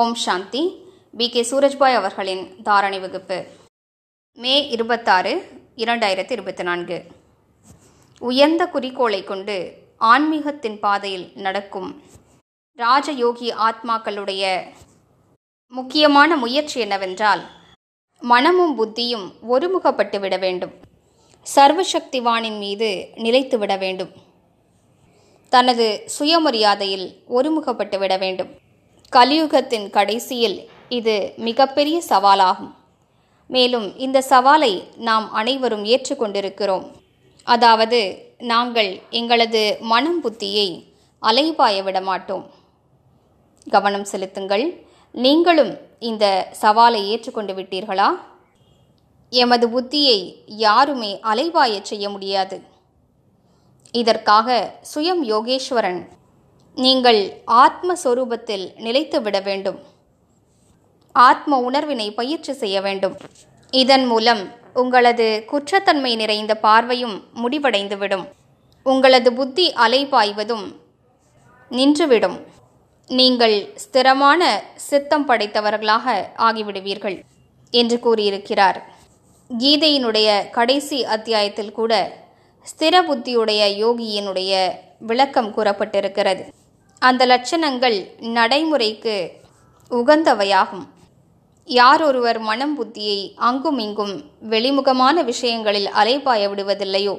ஓம் சாந்தி B K சூரஜ்பாய் அவர்களின் தாரணை வகுப்பு மே இருபத்தாறு இரண்டாயிரத்தி இருபத்தி நான்கு உயர்ந்த குறிக்கோளை கொண்டு ஆன்மீகத்தின் பாதையில் நடக்கும் ராஜயோகி ஆத்மாக்களுடைய முக்கியமான முயற்சி என்னவென்றால் மனமும் புத்தியும் ஒருமுகப்பட்டு விட வேண்டும் சர்வசக்திவானின் மீது நிலைத்து விட வேண்டும் தனது சுயமரியாதையில் ஒருமுகப்பட்டு விட வேண்டும் கலியுகத்தின் கடைசியில் இது மிகப்பெரிய சவாலாகும் மேலும் இந்த சவாலை நாம் அனைவரும் ஏற்றுக்கொண்டிருக்கிறோம் அதாவது நாங்கள் எங்களது மனம் புத்தியை அலைபாய விட மாட்டோம் கவனம் செலுத்துங்கள் நீங்களும் இந்த சவாலை ஏற்றுக்கொண்டு விட்டீர்களா எமது புத்தியை யாருமே அலைபாயச் செய்ய முடியாது இதற்காக சுயம் யோகேஸ்வரன் நீங்கள் ஆத்மஸ்வரூபத்தில் நிலைத்து விட வேண்டும் ஆத்ம உணர்வினை பயிற்சி செய்ய வேண்டும் இதன் மூலம் உங்களது குற்றத்தன்மை நிறைந்த பார்வையும் முடிவடைந்துவிடும் உங்களது புத்தி அலைபாய்வதும் நின்றுவிடும் நீங்கள் ஸ்திரமான சித்தம் படைத்தவர்களாக ஆகிவிடுவீர்கள் என்று கூறியிருக்கிறார் கீதையினுடைய கடைசி அத்தியாயத்தில் கூட ஸ்திர புத்தியுடைய யோகியினுடைய விளக்கம் கூறப்பட்டிருக்கிறது அந்த லட்சணங்கள் நடைமுறைக்கு உகந்தவையாகும் யார் ஒருவர் மனம் புத்தியை அங்கும் இங்கும் வெளிமுகமான விஷயங்களில் அலைபாய விடுவதில்லையோ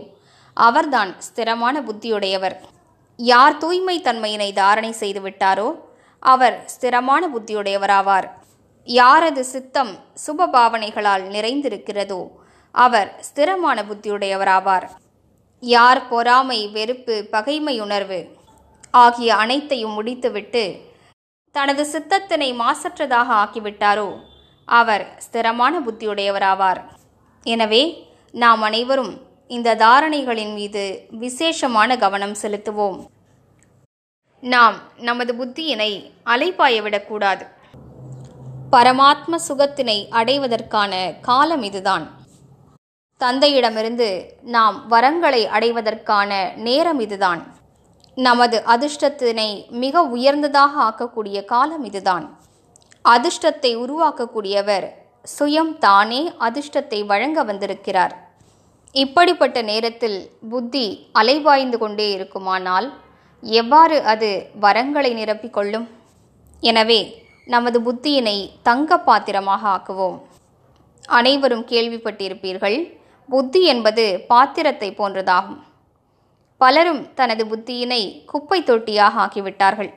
அவர்தான் ஸ்திரமான புத்தியுடையவர் யார் தூய்மை தன்மையினை தாரணை செய்துவிட்டாரோ அவர் ஸ்திரமான புத்தியுடையவராவார் யாரது சித்தம் சுப பாவனைகளால் நிறைந்திருக்கிறதோ அவர் ஸ்திரமான புத்தியுடையவராவார் யார் பொறாமை வெறுப்பு பகைமை உணர்வு ஆகிய அனைத்தையும் முடித்துவிட்டு தனது சித்தத்தினை மாசற்றதாக ஆக்கிவிட்டாரோ அவர் ஸ்திரமான புத்தியுடையவராவார் எனவே நாம் அனைவரும் இந்த தாரணைகளின் மீது விசேஷமான கவனம் செலுத்துவோம் நாம் நமது புத்தியினை அலைப்பாய விடக்கூடாது பரமாத்ம சுகத்தினை அடைவதற்கான காலம் இதுதான் தந்தையிடமிருந்து நாம் வரங்களை அடைவதற்கான நேரம் இதுதான் நமது அதிர்ஷ்டத்தினை மிக உயர்ந்ததாக ஆக்கக்கூடிய காலம் இதுதான் அதிர்ஷ்டத்தை உருவாக்கக்கூடியவர் சுயம் தானே அதிர்ஷ்டத்தை வழங்க வந்திருக்கிறார் இப்படிப்பட்ட நேரத்தில் புத்தி அலைவாய்ந்து கொண்டே இருக்குமானால் எவ்வாறு அது வரங்களை நிரப்பிக்கொள்ளும் எனவே நமது புத்தியினை தங்க பாத்திரமாக ஆக்குவோம் அனைவரும் கேள்விப்பட்டிருப்பீர்கள் புத்தி என்பது பாத்திரத்தை போன்றதாகும் பலரும் தனது புத்தியினை குப்பை தொட்டியாக ஆக்கிவிட்டார்கள்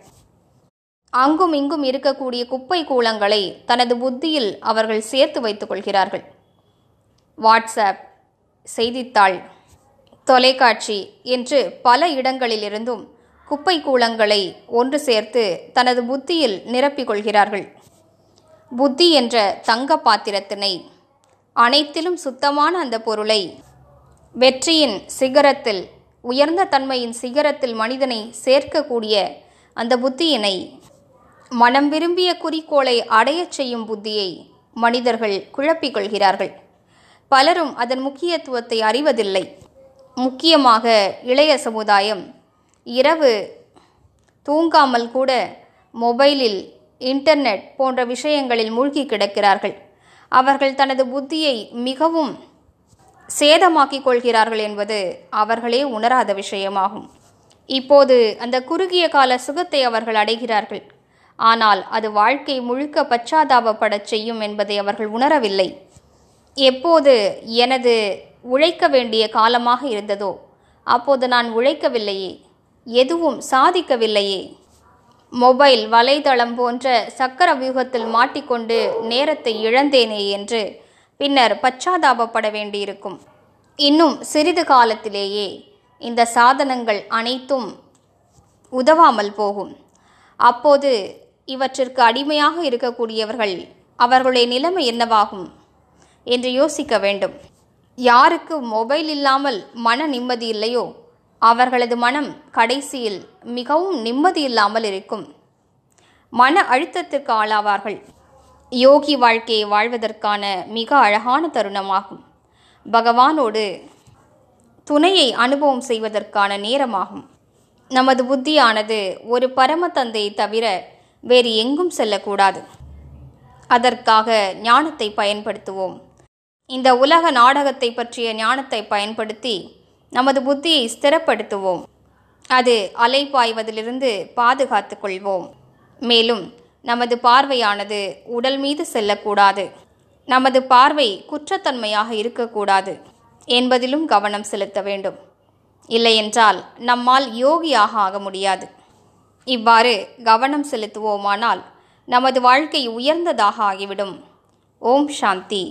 அங்கும் இங்கும் இருக்கக்கூடிய குப்பை கூலங்களை தனது புத்தியில் அவர்கள் சேர்த்து வைத்துக் கொள்கிறார்கள் வாட்ஸ்அப் செய்தித்தாள் தொலைக்காட்சி என்று பல இடங்களிலிருந்தும் குப்பை கூலங்களை ஒன்று சேர்த்து தனது புத்தியில் நிரப்பிக் கொள்கிறார்கள் புத்தி என்ற தங்க பாத்திரத்தினை அனைத்திலும் சுத்தமான அந்த பொருளை வெற்றியின் சிகரத்தில் உயர்ந்த தன்மையின் சிகரத்தில் மனிதனை சேர்க்கக்கூடிய அந்த புத்தியினை மனம் விரும்பிய குறிக்கோளை அடையச் செய்யும் புத்தியை மனிதர்கள் குழப்பிக்கொள்கிறார்கள் பலரும் அதன் முக்கியத்துவத்தை அறிவதில்லை முக்கியமாக இளைய சமுதாயம் இரவு தூங்காமல் கூட மொபைலில் இன்டர்நெட் போன்ற விஷயங்களில் மூழ்கி கிடக்கிறார்கள் அவர்கள் தனது புத்தியை மிகவும் சேதமாக்கிக் கொள்கிறார்கள் என்பது அவர்களே உணராத விஷயமாகும் இப்போது அந்த குறுகிய கால சுகத்தை அவர்கள் அடைகிறார்கள் ஆனால் அது வாழ்க்கை முழுக்க பச்சாதாபப்படச் செய்யும் என்பதை அவர்கள் உணரவில்லை எப்போது எனது உழைக்க வேண்டிய காலமாக இருந்ததோ அப்போது நான் உழைக்கவில்லையே எதுவும் சாதிக்கவில்லையே மொபைல் வலைதளம் போன்ற சக்கர வியூகத்தில் மாட்டிக்கொண்டு நேரத்தை இழந்தேனே என்று பின்னர் பச்சாதாபப்பட வேண்டியிருக்கும் இன்னும் சிறிது காலத்திலேயே இந்த சாதனங்கள் அனைத்தும் உதவாமல் போகும் அப்போது இவற்றிற்கு அடிமையாக இருக்கக்கூடியவர்கள் அவர்களுடைய நிலைமை என்னவாகும் என்று யோசிக்க வேண்டும் யாருக்கு மொபைல் இல்லாமல் மன நிம்மதி இல்லையோ அவர்களது மனம் கடைசியில் மிகவும் நிம்மதி இல்லாமல் இருக்கும் மன அழுத்தத்திற்கு ஆளாவார்கள் யோகி வாழ்க்கையை வாழ்வதற்கான மிக அழகான தருணமாகும் பகவானோடு துணையை அனுபவம் செய்வதற்கான நேரமாகும் நமது புத்தியானது ஒரு பரம தந்தையை தவிர வேறு எங்கும் செல்லக்கூடாது அதற்காக ஞானத்தை பயன்படுத்துவோம் இந்த உலக நாடகத்தை பற்றிய ஞானத்தை பயன்படுத்தி நமது புத்தியை ஸ்திரப்படுத்துவோம் அது அலைப்பாய்வதிலிருந்து பாதுகாத்து கொள்வோம் மேலும் நமது பார்வையானது உடல் மீது செல்லக்கூடாது நமது பார்வை குற்றத்தன்மையாக இருக்கக்கூடாது என்பதிலும் கவனம் செலுத்த வேண்டும் இல்லையென்றால் நம்மால் யோகியாக ஆக முடியாது இவ்வாறு கவனம் செலுத்துவோமானால் நமது வாழ்க்கை உயர்ந்ததாக ஆகிவிடும் ஓம் சாந்தி